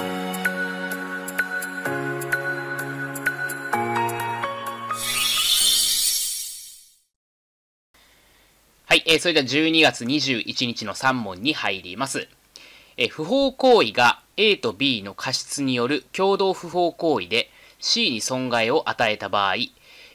はい、えー、それでは12月21日の3問に入ります。えー、不法行為が A と B の過失による共同不法行為で C に損害を与えた場合、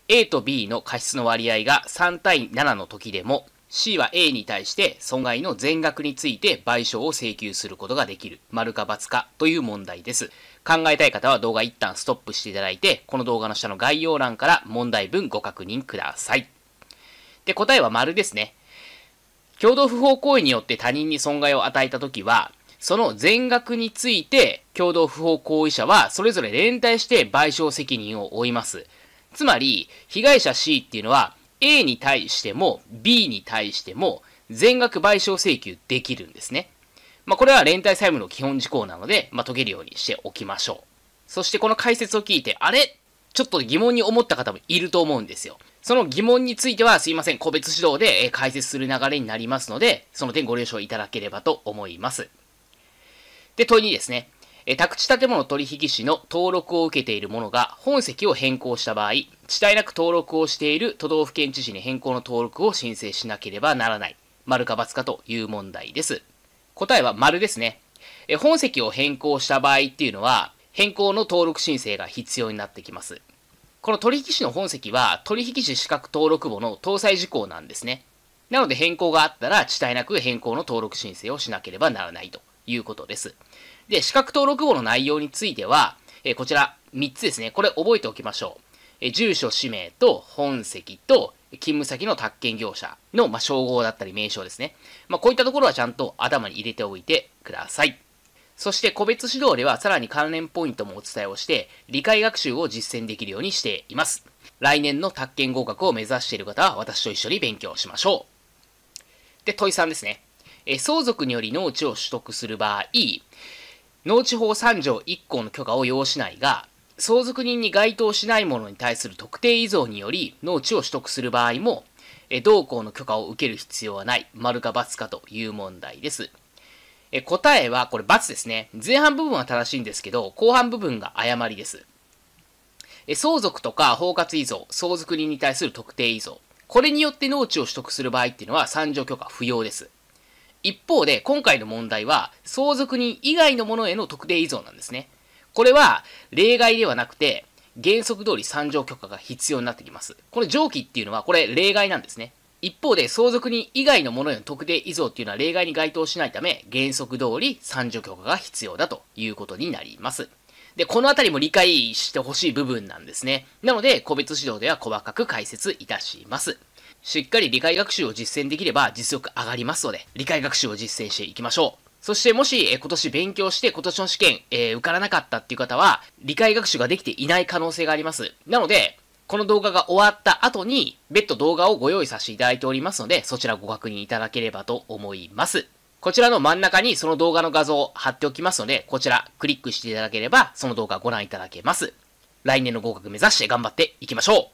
A と B の過失の割合が3対7の時でも、C は A に対して損害の全額について賠償を請求することができる、丸か×かという問題です。考えたい方は動画一旦ストップしていただいて、この動画の下の概要欄から問題文ご確認ください。で、答えは丸ですね。共同不法行為によって他人に損害を与えたときは、その全額について共同不法行為者はそれぞれ連帯して賠償責任を負います。つまり、被害者 C っていうのは、A に対しても B に対しても全額賠償請求できるんですね。まあ、これは連帯債務の基本事項なので、まあ、解けるようにしておきましょう。そしてこの解説を聞いて、あれちょっと疑問に思った方もいると思うんですよ。その疑問についてはすいません、個別指導で解説する流れになりますので、その点ご了承いただければと思います。で、問いにですね、え宅地建物取引士の登録を受けている者が本籍を変更した場合、地帯なく登録をしている都道府県知事に変更の登録を申請しなければならない。丸か×かという問題です。答えは丸ですね。え本籍を変更した場合っていうのは、変更の登録申請が必要になってきます。この取引士の本籍は取引士資格登録簿の搭載事項なんですね。なので変更があったら地帯なく変更の登録申請をしなければならないということです。で、資格登録後の内容については、えこちら3つですね。これ覚えておきましょう。え住所、氏名と本籍と勤務先の宅建業者の、まあ、称号だったり名称ですね。まあ、こういったところはちゃんと頭に入れておいてください。そして個別指導ではさらに関連ポイントもお伝えをして、理解学習を実践できるようにしています。来年の宅建合格を目指している方は私と一緒に勉強しましょう。で、問い3ですね。え相続により農地を取得する場合、農地法3条1項の許可を要しないが、相続人に該当しないものに対する特定依存により農地を取得する場合も、え同項の許可を受ける必要はない、丸か×かという問題です。え答えは、これ×ですね。前半部分は正しいんですけど、後半部分が誤りです。え相続とか包括依存、相続人に対する特定依存、これによって農地を取得する場合っていうのは3条許可不要です。一方で、今回の問題は、相続人以外のものへの特定依存なんですね。これは、例外ではなくて、原則通り参上許可が必要になってきます。この上記っていうのは、これ例外なんですね。一方で、相続人以外のものへの特定依存っていうのは例外に該当しないため、原則通り参上許可が必要だということになります。で、このあたりも理解してほしい部分なんですね。なので、個別指導では細かく解説いたします。しっかり理解学習を実践できれば実力上がりますので、理解学習を実践していきましょう。そしてもし、え今年勉強して今年の試験、えー、受からなかったっていう方は、理解学習ができていない可能性があります。なので、この動画が終わった後に、別途動画をご用意させていただいておりますので、そちらご確認いただければと思います。こちらの真ん中にその動画の画像を貼っておきますので、こちらクリックしていただければ、その動画ご覧いただけます。来年の合格目指して頑張っていきましょう